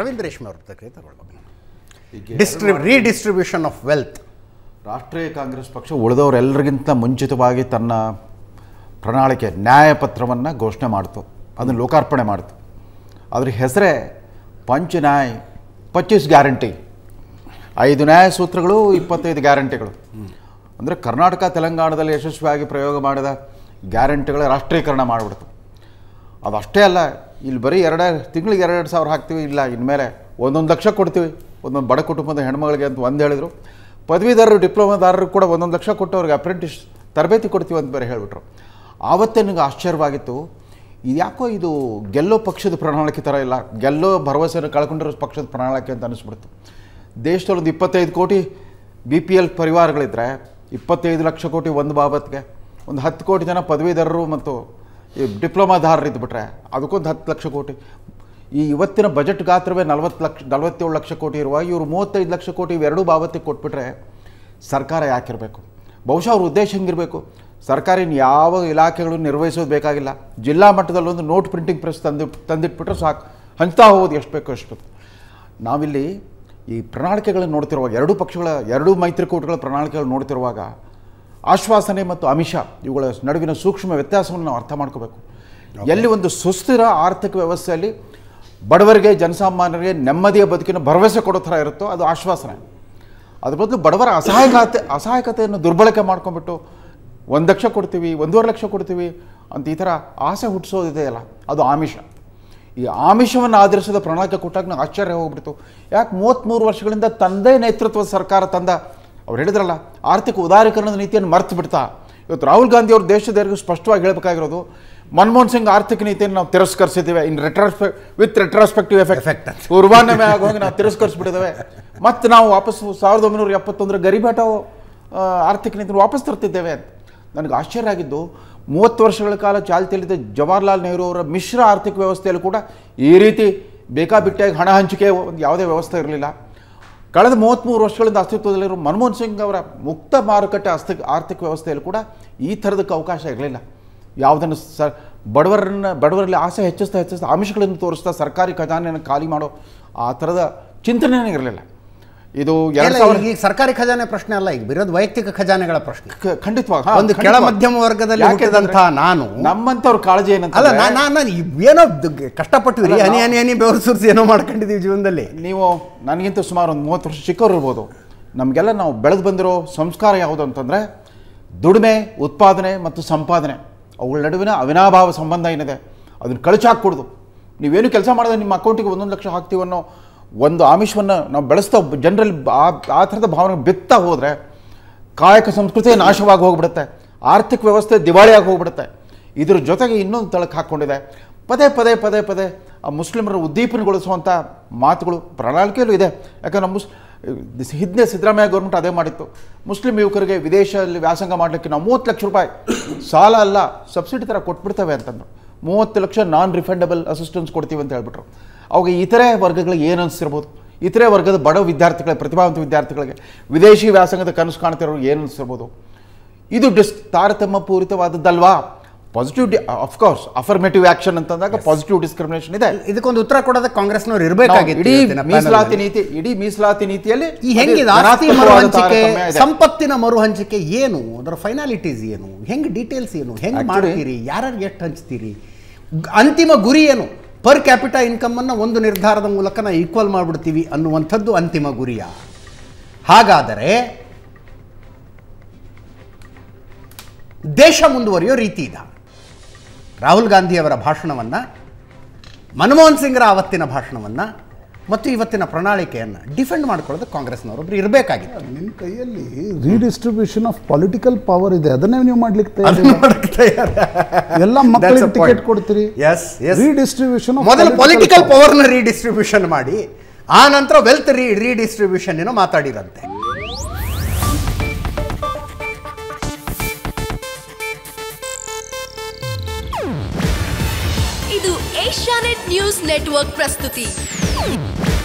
ರವೀಂದ್ರ ರೇಷ್ಮೆ ಅವ್ರ ಪ್ರತಿಕ್ರಿಯೆ ತಗೊಳ್ಬೇಕು ಡಿಸ್ಟ್ರಿ ರೀಡಿಸ್ಟ್ರಿಬ್ಯೂಷನ್ ಆಫ್ ವೆಲ್ತ್ ರಾಷ್ಟ್ರೀಯ ಕಾಂಗ್ರೆಸ್ ಪಕ್ಷ ಉಳಿದವರೆಲ್ಲರಿಗಿಂತ ಮುಂಚಿತವಾಗಿ ತನ್ನ ಪ್ರಣಾಳಿಕೆ ನ್ಯಾಯಪತ್ರವನ್ನು ಘೋಷಣೆ ಮಾಡ್ತು ಅದನ್ನು ಲೋಕಾರ್ಪಣೆ ಮಾಡ್ತು ಅದ್ರ ಹೆಸರೇ ಪಂಚ ನ್ಯಾಯ್ ಪಚ್ಚೀಸ್ ಗ್ಯಾರಂಟಿ ಐದು ನ್ಯಾಯ ಸೂತ್ರಗಳು ಇಪ್ಪತ್ತೈದು ಗ್ಯಾರಂಟಿಗಳು ಅಂದರೆ ಕರ್ನಾಟಕ ತೆಲಂಗಾಣದಲ್ಲಿ ಯಶಸ್ವಿಯಾಗಿ ಪ್ರಯೋಗ ಮಾಡಿದ ಗ್ಯಾರಂಟಿಗಳ ರಾಷ್ಟ್ರೀಕರಣ ಮಾಡಿಬಿಡ್ತು ಅದಷ್ಟೇ ಅಲ್ಲ ಇಲ್ಲಿ ಬರೀ ಎರಡೇ ತಿಂಗಳಿಗೆ ಎರಡೆರಡು ಸಾವಿರ ಹಾಕ್ತೀವಿ ಇಲ್ಲ ಇನ್ಮೇಲೆ ಒಂದೊಂದು ಲಕ್ಷ ಕೊಡ್ತೀವಿ ಒಂದೊಂದು ಬಡ ಕುಟುಂಬದ ಹೆಣ್ಮಗಳಿಗೆ ಅಂತ ಒಂದು ಹೇಳಿದರು ಪದವೀಧರರು ಡಿಪ್ಲೊಮಾದಾರರು ಕೂಡ ಒಂದೊಂದು ಲಕ್ಷ ಕೊಟ್ಟು ಅವ್ರಿಗೆ ಅಪ್ರೆಂಟಿಸ್ ತರಬೇತಿ ಕೊಡ್ತೀವಿ ಅಂತ ಬೇರೆ ಹೇಳಿಬಿಟ್ರು ಆವತ್ತೇ ನನಗೆ ಆಶ್ಚರ್ಯವಾಗಿತ್ತು ಯಾಕೋ ಇದು ಗೆಲ್ಲೋ ಪಕ್ಷದ ಪ್ರಣಾಳಿಕೆ ಥರ ಇಲ್ಲ ಗೆಲ್ಲೋ ಭರವಸೆಯನ್ನು ಕಳ್ಕೊಂಡಿರೋ ಪಕ್ಷದ ಪ್ರಣಾಳಿಕೆ ಅಂತ ಅನ್ನಿಸ್ಬಿಡ್ತು ದೇಶದಲ್ಲಿ ಒಂದು ಇಪ್ಪತ್ತೈದು ಕೋಟಿ ಬಿ ಪಿ ಎಲ್ ಪರಿವಾರಗಳಿದ್ದರೆ ಇಪ್ಪತ್ತೈದು ಲಕ್ಷ ಕೋಟಿ ಒಂದು ಬಾಬತ್ಗೆ ಒಂದು ಹತ್ತು ಕೋಟಿ ಜನ ಪದವೀಧರರು ಮತ್ತು ಈ ಡಿಪ್ಲೊಮಾದಾರರು ಇದ್ಬಿಟ್ರೆ ಅದಕ್ಕೊಂದು ಹತ್ತು ಲಕ್ಷ ಕೋಟಿ ಈ ಇವತ್ತಿನ ಬಜೆಟ್ ಗಾತ್ರವೇ ನಲವತ್ತು ಲಕ್ಷ ನಲವತ್ತೇಳು ಲಕ್ಷ ಕೋಟಿ ಇರುವ ಇವರು ಮೂವತ್ತೈದು ಲಕ್ಷ ಕೋಟಿ ಇವೆರಡೂ ಬಾವತ್ತಿಗೆ ಕೊಟ್ಬಿಟ್ರೆ ಸರ್ಕಾರ ಯಾಕಿರಬೇಕು ಬಹುಶಃ ಅವ್ರ ಉದ್ದೇಶ ಹೆಂಗಿರಬೇಕು ಸರ್ಕಾರಿ ಯಾವ ಇಲಾಖೆಗಳನ್ನು ನಿರ್ವಹಿಸೋದು ಬೇಕಾಗಿಲ್ಲ ಜಿಲ್ಲಾ ಮಟ್ಟದಲ್ಲೊಂದು ನೋಟ್ ಪ್ರಿಂಟಿಂಗ್ ಪ್ರೆಸ್ ತಂದು ತಂದಿಟ್ಬಿಟ್ರೆ ಸಾಕು ಹಂಚ್ತಾ ಹೋಗೋದು ಎಷ್ಟು ಬೇಕೋ ಅಷ್ಟು ನಾವಿಲ್ಲಿ ಈ ಪ್ರಣಾಳಿಕೆಗಳನ್ನು ನೋಡ್ತಿರುವಾಗ ಎರಡೂ ಪಕ್ಷಗಳ ಎರಡೂ ಮೈತ್ರಿಕೂಟಗಳ ಪ್ರಣಾಳಿಕೆಗಳು ನೋಡ್ತಿರುವಾಗ ಆಶ್ವಾಸನೆ ಮತ್ತು ಅಮಿಷ ಇವುಗಳ ನಡುವಿನ ಸೂಕ್ಷ್ಮ ವ್ಯತ್ಯಾಸವನ್ನು ನಾವು ಅರ್ಥ ಮಾಡ್ಕೋಬೇಕು ಎಲ್ಲಿ ಒಂದು ಸುಸ್ಥಿರ ಆರ್ಥಿಕ ವ್ಯವಸ್ಥೆಯಲ್ಲಿ ಬಡವರಿಗೆ ಜನಸಾಮಾನ್ಯರಿಗೆ ನೆಮ್ಮದಿಯ ಬದುಕಿನ ಭರವಸೆ ಕೊಡೋ ಥರ ಇರುತ್ತೋ ಅದು ಆಶ್ವಾಸನೆ ಅದ್ರ ಬದಲು ಬಡವರ ಅಸಹಾಯಕತೆ ಅಸಹಾಯಕತೆಯನ್ನು ದುರ್ಬಳಕೆ ಮಾಡ್ಕೊಂಬಿಟ್ಟು ಒಂದು ಲಕ್ಷ ಕೊಡ್ತೀವಿ ಒಂದೂವರೆ ಲಕ್ಷ ಕೊಡ್ತೀವಿ ಅಂತ ಈ ಥರ ಆಸೆ ಹುಟ್ಟಿಸೋದಿದೆಯಲ್ಲ ಅದು ಆಮಿಷ ಈ ಆಮಿಷವನ್ನು ಆಧರಿಸಿದ ಪ್ರಣಾಳಿಕೆ ಕೊಟ್ಟಾಗ ನಾವು ಆಶ್ಚರ್ಯ ಹೋಗ್ಬಿಡ್ತು ಯಾಕೆ ಮೂವತ್ತ್ಮೂರು ವರ್ಷಗಳಿಂದ ತಂದೆ ನೇತೃತ್ವದ ಸರ್ಕಾರ ತಂದ ಅವ್ರು ಹೇಳಿದ್ರಲ್ಲ ಆರ್ಥಿಕ ಉದಾರೀಕರಣದ ನೀತಿಯನ್ನು ಮರೆತು ಬಿಡ್ತಾ ಇವತ್ತು ರಾಹುಲ್ ಗಾಂಧಿ ಅವರು ದೇಶದವರೆಗೂ ಸ್ಪಷ್ಟವಾಗಿ ಹೇಳಬೇಕಾಗಿರೋದು ಮನಮೋಹನ್ ಸಿಂಗ್ ಆರ್ಥಿಕ ನೀತಿಯನ್ನು ನಾವು ತಿರಸ್ಕರಿಸಿದ್ದೇವೆ in retrospect with retrospective effect ಉರ್ವಾನಮೆ ಆಗೋಗಿ ನಾವು ತಿರಸ್ಕರಿಸ್ಬಿಟ್ಟಿದ್ದೇವೆ ಮತ್ತು ನಾವು ವಾಪಸ್ಸು ಸಾವಿರದ ಒಂಬೈನೂರ ಎಪ್ಪತ್ತೊಂದರ ಗರಿಬೇಟವು ಆರ್ಥಿಕ ನೀತಿಯನ್ನು ವಾಪಸ್ ತರ್ತಿದ್ದೇವೆ ಅಂತ ನನಗೆ ಆಶ್ಚರ್ಯ ಆಗಿದ್ದು ಮೂವತ್ತು ವರ್ಷಗಳ ಕಾಲ ಚಾಲ್ತಿಯಲ್ಲಿದ್ದ ಜವಾಹರ್ಲಾಲ್ ನೆಹರು ಅವರ ಮಿಶ್ರ ಆರ್ಥಿಕ ವ್ಯವಸ್ಥೆಯಲ್ಲೂ ಕೂಡ ಈ ರೀತಿ ಬೇಕಾಬಿಟ್ಟಿಯಾಗಿ ಹಣ ಹಂಚಿಕೆ ಒಂದು ಯಾವುದೇ ವ್ಯವಸ್ಥೆ ಇರಲಿಲ್ಲ ಕಳೆದ ಮೂವತ್ತ್ಮೂರು ವರ್ಷಗಳಿಂದ ಅಸ್ತಿತ್ವದಲ್ಲಿರೋ ಮನಮೋಹನ್ ಸಿಂಗ್ ಅವರ ಮುಕ್ತ ಮಾರುಕಟ್ಟೆ ಅಸ್ತಿ ಆರ್ಥಿಕ ವ್ಯವಸ್ಥೆಯಲ್ಲಿ ಕೂಡ ಈ ಥರದಕ್ಕೆ ಅವಕಾಶ ಇರಲಿಲ್ಲ ಯಾವುದನ್ನು ಸ ಬಡವರನ್ನ ಬಡವರಲ್ಲಿ ಆಸೆ ಹೆಚ್ಚಿಸ್ತಾ ಹೆಚ್ಚಿಸ್ತಾ ಆಮಿಷಗಳಿಂದ ತೋರಿಸ್ತಾ ಸರ್ಕಾರಿ ಖಜಾನೆಯನ್ನು ಖಾಲಿ ಮಾಡೋ ಆ ಥರದ ಚಿಂತನೆಯೇ ಇರಲಿಲ್ಲ ಇದು ಈಗ ಸರ್ಕಾರಿ ಖಜಾನೆ ಪ್ರಶ್ನೆ ಅಲ್ಲ ಈಗ ಬಿರೋದು ವೈಯಕ್ತಿಕ ಖಜಾನೆಗಳ ಪ್ರಶ್ನೆ ಖಂಡಿತವಾಗಿ ಒಂದು ಕೆಳ ಮಧ್ಯಮ ವರ್ಗದಲ್ಲಿ ಹಾಕಿದಂತಹ ನಾನು ನಮ್ಮಂತವ್ರ ಕಾಳಜಿ ಏನಂತ ಅಲ್ಲ ನಾನು ಏನೋ ಕಷ್ಟಪಟ್ಟಿದ್ರಿ ಹನಿ ಹನಿ ಹನಿ ಬೆವರು ಸುರಿಸಿ ಏನೋ ಮಾಡ್ಕೊಂಡಿದ್ದೀವಿ ಜೀವನದಲ್ಲಿ ನೀವು ನನಗಿಂತ ಸುಮಾರು ಒಂದು ಮೂವತ್ತು ವರ್ಷ ಚಿಕ್ಕವರು ಇರ್ಬೋದು ನಮಗೆಲ್ಲ ನಾವು ಬೆಳೆದು ಬಂದಿರೋ ಸಂಸ್ಕಾರ ಯಾವುದು ಅಂತಂದ್ರೆ ದುಡಿಮೆ ಉತ್ಪಾದನೆ ಮತ್ತು ಸಂಪಾದನೆ ಅವುಗಳ ನಡುವಿನ ಅವಿನಾಭಾವ ಸಂಬಂಧ ಏನಿದೆ ಅದನ್ನು ಕಳಚಾಕೂಡ್ದು ನೀವೇನು ಕೆಲಸ ಮಾಡಿದ್ರೆ ನಿಮ್ಮ ಅಕೌಂಟಿಗೆ ಒಂದೊಂದು ಲಕ್ಷ ಹಾಕ್ತೀವನ್ನೋ ಒಂದು ಆಮಿಷವನ್ನು ನಾವು ಬೆಳೆಸ್ತಾ ಜನರಲ್ಲಿ ಆ ಆ ಥರದ ಭಾವನೆ ಬಿತ್ತಾ ಹೋದರೆ ಕಾಯಕ ಸಂಸ್ಕೃತಿ ನಾಶವಾಗಿ ಹೋಗ್ಬಿಡುತ್ತೆ ಆರ್ಥಿಕ ವ್ಯವಸ್ಥೆ ದಿವಾಳಿಯಾಗಿ ಹೋಗ್ಬಿಡುತ್ತೆ ಇದ್ರ ಜೊತೆಗೆ ಇನ್ನೊಂದು ತಳಕ್ಕೆ ಹಾಕ್ಕೊಂಡಿದೆ ಪದೇ ಪದೇ ಪದೇ ಪದೇ ಆ ಮುಸ್ಲಿಮರ ಉದ್ದೀಪನಗೊಳಿಸುವಂಥ ಮಾತುಗಳು ಪ್ರಣಾಳಿಕೆಯಲ್ಲೂ ಇದೆ ಯಾಕಂದ್ರೆ ಮುಸ್ ಹಿಂದೆ ಸಿದ್ದರಾಮಯ್ಯ ಗೌರ್ಮೆಂಟ್ ಅದೇ ಮಾಡಿತ್ತು ಮುಸ್ಲಿಂ ಯುವಕರಿಗೆ ವಿದೇಶದಲ್ಲಿ ವ್ಯಾಸಂಗ ಮಾಡಲಿಕ್ಕೆ ನಾವು ಮೂವತ್ತು ಲಕ್ಷ ರೂಪಾಯಿ ಸಾಲ ಅಲ್ಲ ಸಬ್ಸಿಡಿ ಥರ ಕೊಟ್ಬಿಡ್ತವೆ ಅಂತಂದರು ಮೂವತ್ತು ಲಕ್ಷ ನಾನ್ ರಿಫಂಡಬಲ್ ಅಸಿಸ್ಟೆನ್ಸ್ ಕೊಡ್ತೀವಿ ಅಂತ ಹೇಳ್ಬಿಟ್ರು ಅವಾಗ ಇತರೆ ವರ್ಗಗಳಿಗೆ ಏನು ಅನಿಸಿರ್ಬೋದು ಇತರೆ ವರ್ಗದ ಬಡ ವಿದ್ಯಾರ್ಥಿಗಳಿಗೆ ಪ್ರತಿಭಾವಂತ ವಿದ್ಯಾರ್ಥಿಗಳಿಗೆ ವಿದೇಶಿ ವ್ಯಾಸಂಗದ ಕನಸು ಕಾಣ್ತಿರೋರು ಏನು ಅನಿಸಿರ್ಬೋದು ಇದು ಡಿಸ್ ತಾರತಮ್ಯ ಪೂರಿತವಾದದ್ದಲ್ವಾ ಪಾಸಿಟಿವ್ ಡಿ ಅಫ್ಕೋರ್ಸ್ ಅಫರ್ಮೇಟಿವ್ ಆಕ್ಷನ್ ಅಂತಂದಾಗ ಪಾಸಿಟಿವ್ ಡಿಸ್ಕ್ರಿಮಿನೇಷನ್ ಇದೆ ಇದಕ್ಕೊಂದು ಉತ್ತರ ಕೊಡೋದಕ್ಕೆ ಕಾಂಗ್ರೆಸ್ನವ್ರು ಇರಬೇಕಾಗಿತ್ತು ಇಡೀ ಮೀಸಲಾತಿ ನೀತಿ ಇಡೀ ಮೀಸಲಾತಿ ನೀತಿಯಲ್ಲಿ ಈ ಹೆಂಗೆ ಆಸ್ತಿ ಮರುಹಂಚಿಕೆ ಸಂಪತ್ತಿನ ಮರುಹಂಚಿಕೆ ಏನು ಅದರ ಫೈನಾಲಿಟೀಸ್ ಏನು ಹೆಂಗೆ ಡೀಟೇಲ್ಸ್ ಏನು ಹೆಂಗೆ ಮಾಡ್ತೀರಿ ಯಾರು ಎಷ್ಟು ಹಂಚ್ತೀರಿ ಅಂತಿಮ ಗುರಿ ಏನು ಪರ್ ಕ್ಯಾಪಿಟಾ ಇನ್ಕಮನ್ನು ಒಂದು ನಿರ್ಧಾರದ ಮೂಲಕ ನಾವು ಈಕ್ವಲ್ ಮಾಡಿಬಿಡ್ತೀವಿ ಅನ್ನುವಂಥದ್ದು ಅಂತಿಮ ಗುರಿಯ ಹಾಗಾದರೆ ದೇಶ ಮುಂದುವರಿಯೋ ರೀತಿ ಇದೆ ರಾಹುಲ್ ಗಾಂಧಿಯವರ ಭಾಷಣವನ್ನು ಮನಮೋಹನ್ ಸಿಂಗ್ರ ಆವತ್ತಿನ ಭಾಷಣವನ್ನು ಮತ್ತು ಇವತ್ತಿನ ಪ್ರಣಾಳಿಕೆಯನ್ನು ಡಿಫೆಂಡ್ ಮಾಡ್ಕೊಳ್ಳೋದು ಒಬ್ರು ಇರಬೇಕಾಗಿತ್ತು ನಿಮ್ಮ ಕೈಯಲ್ಲಿ ರೀಡಿಸ್ಟ್ರಿಬ್ಯೂಷನ್ ಆಫ್ ಪೊಲಿಟಿಕಲ್ ಪವರ್ ಇದೆ ಅದನ್ನೇ ನೀವು ಮಾಡ್ಲಿಕ್ಕೆ ಎಲ್ಲ ಮಕ್ಕಳಿಗೆ ಟಿಕೆಟ್ ಕೊಡ್ತೀರಿ ಎಸ್ ರೀಡಿಸ್ಟ್ರಿಬ್ಯೂಷನ್ ಮೊದಲು ಪೊಲಿಟಿಕಲ್ ಪವರ್ನ ರೀಡಿಸ್ಟ್ರಿಬ್ಯೂಷನ್ ಮಾಡಿ ಆ ನಂತರ ವೆಲ್ತ್ ರೀ ರೀಡಿಸ್ಟ್ರಿಬ್ಯೂಷನ್ ಏನೋ ಮಾತಾಡಿರಂತೆ ಇದು ಏಷ್ಯಾನೆಟ್ ನ್ಯೂಸ್ ನೆಟ್ವರ್ಕ್ ಪ್ರಸ್ತುತಿ